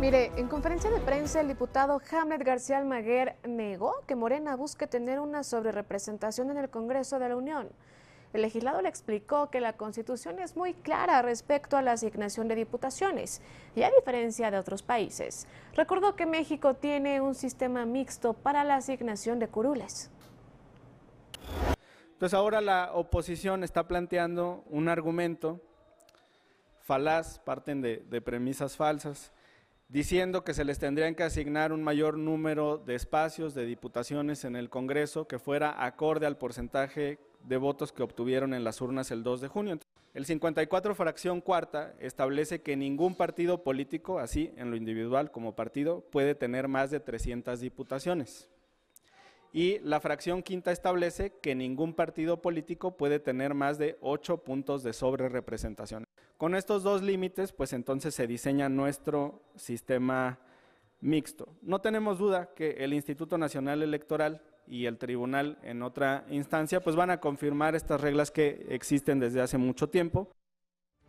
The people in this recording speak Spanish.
Mire, en conferencia de prensa el diputado Hamlet García Almaguer negó que Morena busque tener una sobrerepresentación en el Congreso de la Unión. El legislador le explicó que la Constitución es muy clara respecto a la asignación de diputaciones, y a diferencia de otros países. Recordó que México tiene un sistema mixto para la asignación de curules. Entonces pues ahora la oposición está planteando un argumento falaz, parten de premisas falsas, diciendo que se les tendrían que asignar un mayor número de espacios de diputaciones en el Congreso que fuera acorde al porcentaje de votos que obtuvieron en las urnas el 2 de junio. El 54 fracción cuarta establece que ningún partido político, así en lo individual como partido, puede tener más de 300 diputaciones. Y la fracción quinta establece que ningún partido político puede tener más de ocho puntos de sobrerepresentación. Con estos dos límites, pues entonces se diseña nuestro sistema mixto. No tenemos duda que el Instituto Nacional Electoral y el tribunal en otra instancia, pues van a confirmar estas reglas que existen desde hace mucho tiempo